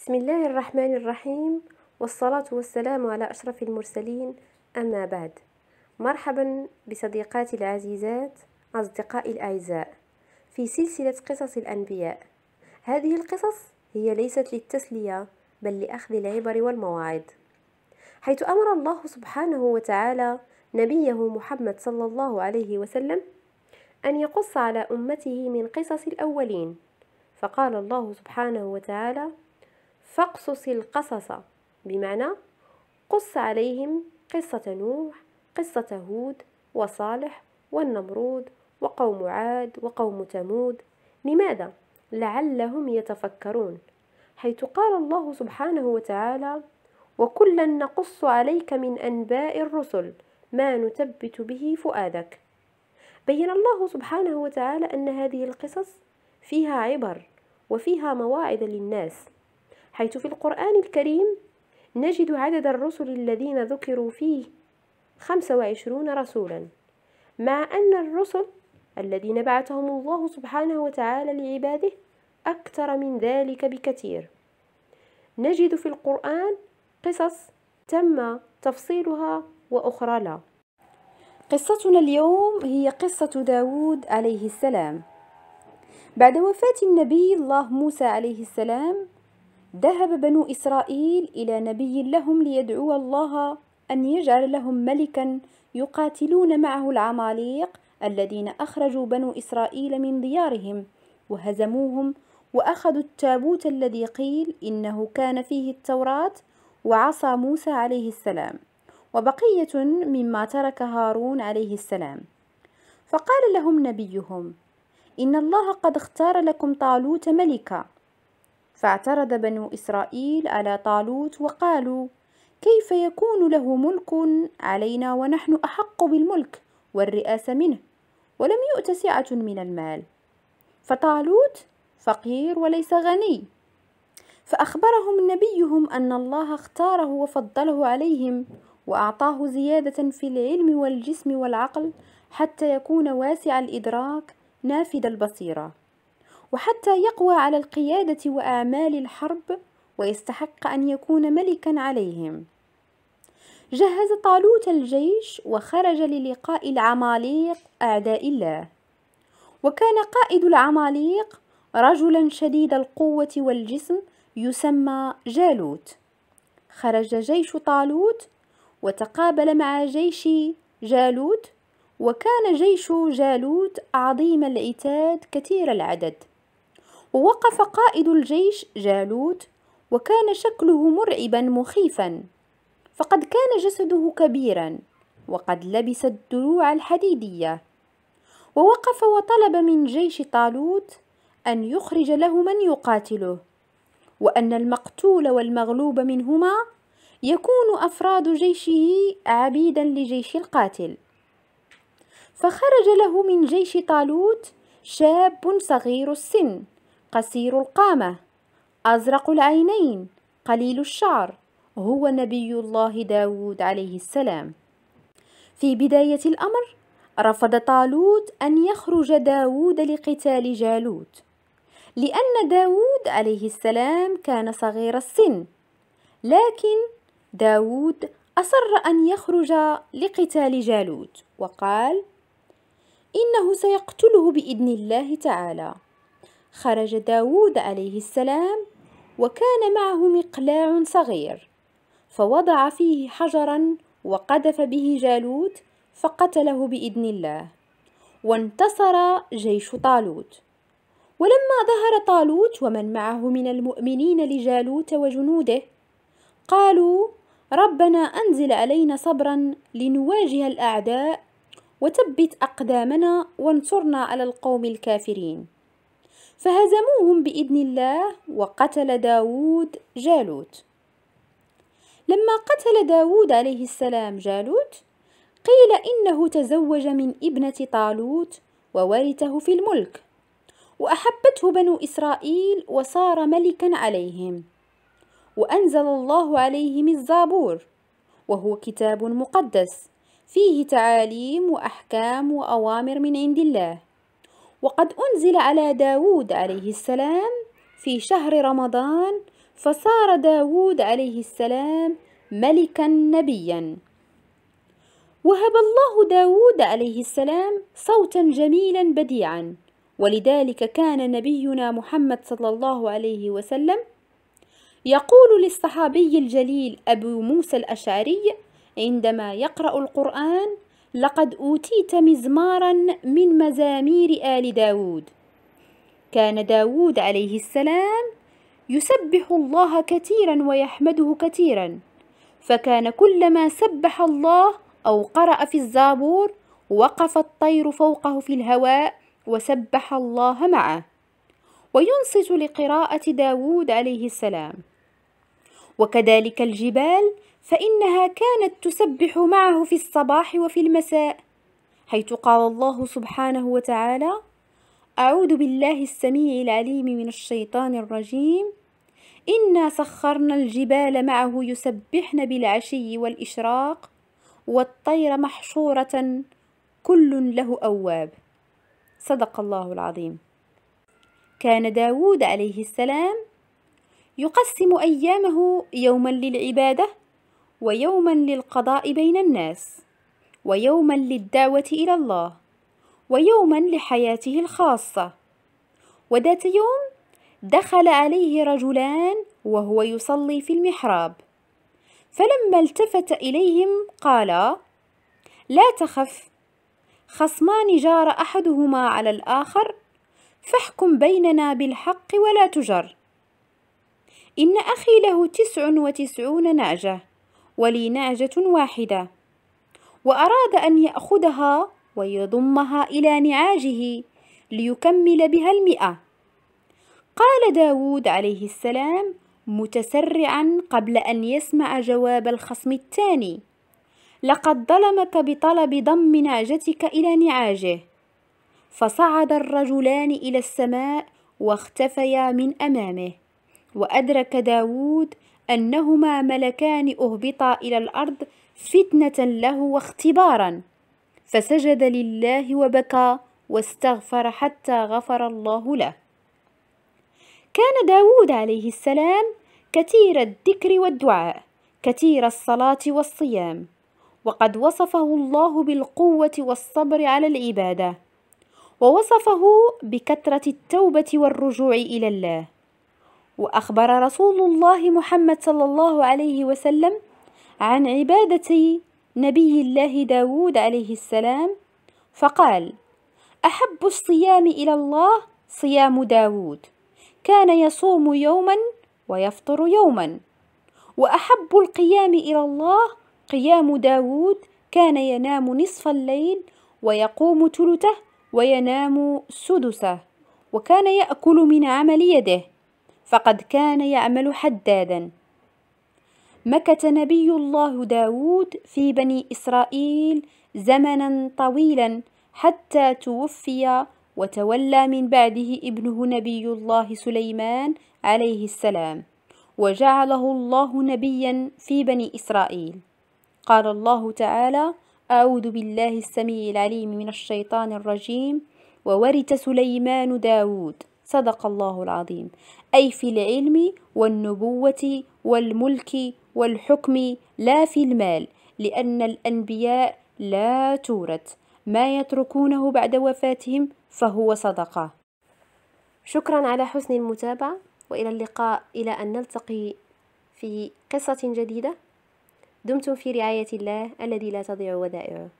بسم الله الرحمن الرحيم والصلاة والسلام على أشرف المرسلين أما بعد مرحبا بصديقاتي العزيزات أصدقائي الأعزاء في سلسلة قصص الأنبياء هذه القصص هي ليست للتسلية بل لأخذ العبر والمواعظ حيث أمر الله سبحانه وتعالى نبيه محمد صلى الله عليه وسلم أن يقص على أمته من قصص الأولين فقال الله سبحانه وتعالى فاقصص القصص بمعنى قص عليهم قصة نوح قصة هود وصالح والنمرود وقوم عاد وقوم تمود لماذا؟ لعلهم يتفكرون حيث قال الله سبحانه وتعالى وكلا نقص عليك من أنباء الرسل ما نثبت به فؤادك بين الله سبحانه وتعالى أن هذه القصص فيها عبر وفيها مواعظ للناس حيث في القرآن الكريم نجد عدد الرسل الذين ذكروا فيه 25 رسولا مع أن الرسل الذين بعثهم الله سبحانه وتعالى لعباده أكثر من ذلك بكثير نجد في القرآن قصص تم تفصيلها وأخرى لا قصتنا اليوم هي قصة داود عليه السلام بعد وفاة النبي الله موسى عليه السلام ذهب بنو إسرائيل إلى نبي لهم ليدعو الله أن يجعل لهم ملكا يقاتلون معه العماليق الذين أخرجوا بنو إسرائيل من ديارهم وهزموهم وأخذوا التابوت الذي قيل إنه كان فيه التوراة وعصا موسى عليه السلام وبقية مما ترك هارون عليه السلام فقال لهم نبيهم إن الله قد اختار لكم طالوت ملكا فاعترض بنو إسرائيل على طالوت وقالوا كيف يكون له ملك علينا ونحن أحق بالملك والرئاسة منه ولم يؤت سعة من المال فطالوت فقير وليس غني فأخبرهم نبيهم أن الله اختاره وفضله عليهم وأعطاه زيادة في العلم والجسم والعقل حتى يكون واسع الإدراك نافذ البصيره وحتى يقوى على القيادة وأعمال الحرب ويستحق أن يكون ملكا عليهم جهز طالوت الجيش وخرج للقاء العماليق أعداء الله وكان قائد العماليق رجلا شديد القوة والجسم يسمى جالوت خرج جيش طالوت وتقابل مع جيش جالوت وكان جيش جالوت عظيم العتاد كثير العدد ووقف قائد الجيش جالوت وكان شكله مرعبا مخيفا فقد كان جسده كبيرا وقد لبس الدروع الحديديه ووقف وطلب من جيش طالوت ان يخرج له من يقاتله وان المقتول والمغلوب منهما يكون افراد جيشه عبيدا لجيش القاتل فخرج له من جيش طالوت شاب صغير السن قصير القامة أزرق العينين قليل الشعر هو نبي الله داود عليه السلام في بداية الأمر رفض طالوت أن يخرج داود لقتال جالوت لأن داود عليه السلام كان صغير السن لكن داود أصر أن يخرج لقتال جالوت وقال إنه سيقتله بإذن الله تعالى خرج داود عليه السلام وكان معه مقلاع صغير فوضع فيه حجرا وقذف به جالوت فقتله بإذن الله وانتصر جيش طالوت ولما ظهر طالوت ومن معه من المؤمنين لجالوت وجنوده قالوا ربنا أنزل علينا صبرا لنواجه الأعداء وثبت أقدامنا وانصرنا على القوم الكافرين فهزموهم بإذن الله وقتل داود جالوت لما قتل داود عليه السلام جالوت قيل إنه تزوج من ابنة طالوت وورثه في الملك وأحبته بنو إسرائيل وصار ملكا عليهم وأنزل الله عليهم الزابور وهو كتاب مقدس فيه تعاليم وأحكام وأوامر من عند الله وقد أنزل على داود عليه السلام في شهر رمضان فصار داود عليه السلام ملكا نبيا وهب الله داود عليه السلام صوتا جميلا بديعا ولذلك كان نبينا محمد صلى الله عليه وسلم يقول للصحابي الجليل أبو موسى الأشعري عندما يقرأ القرآن لقد أوتيت مزمارا من مزامير آل داود كان داود عليه السلام يسبح الله كثيرا ويحمده كثيرا فكان كلما سبح الله أو قرأ في الزابور وقف الطير فوقه في الهواء وسبح الله معه وينصت لقراءة داود عليه السلام وكذلك الجبال فإنها كانت تسبح معه في الصباح وفي المساء حيث قال الله سبحانه وتعالى أعوذ بالله السميع العليم من الشيطان الرجيم إنا سخرنا الجبال معه يسبحن بالعشي والإشراق والطير محشورة كل له أواب صدق الله العظيم كان داود عليه السلام يقسم أيامه يوما للعبادة ويوما للقضاء بين الناس ويوما للدعوة إلى الله ويوما لحياته الخاصة وذات يوم دخل عليه رجلان وهو يصلي في المحراب فلما التفت إليهم قال لا تخف خصمان جار أحدهما على الآخر فاحكم بيننا بالحق ولا تجر إن أخي له تسع وتسعون نعجة ولي نعجة واحدة وأراد أن يأخذها ويضمها إلى نعاجه ليكمل بها المئة قال داود عليه السلام متسرعا قبل أن يسمع جواب الخصم الثاني لقد ظلمك بطلب ضم نعجتك إلى نعاجه فصعد الرجلان إلى السماء واختفيا من أمامه وأدرك داود أنهما ملكان أهبطا إلى الأرض فتنة له واختبارا فسجد لله وبكى واستغفر حتى غفر الله له كان داود عليه السلام كثير الذكر والدعاء كثير الصلاة والصيام وقد وصفه الله بالقوة والصبر على العبادة ووصفه بكثرة التوبة والرجوع إلى الله وأخبر رسول الله محمد صلى الله عليه وسلم عن عبادة نبي الله داود عليه السلام فقال أحب الصيام إلى الله صيام داود كان يصوم يوما ويفطر يوما وأحب القيام إلى الله قيام داود كان ينام نصف الليل ويقوم ثلثه وينام سدسه وكان يأكل من عمل يده فقد كان يعمل حدادا مكث نبي الله داود في بني إسرائيل زمنا طويلا حتى توفي وتولى من بعده ابنه نبي الله سليمان عليه السلام وجعله الله نبيا في بني إسرائيل قال الله تعالى أعوذ بالله السميع العليم من الشيطان الرجيم وورث سليمان داود صدق الله العظيم أي في العلم والنبوة والملك والحكم لا في المال لأن الأنبياء لا تورث ما يتركونه بعد وفاتهم فهو صدقة شكرا على حسن المتابعة وإلى اللقاء إلى أن نلتقي في قصة جديدة دمتم في رعاية الله الذي لا تضيع ودائعه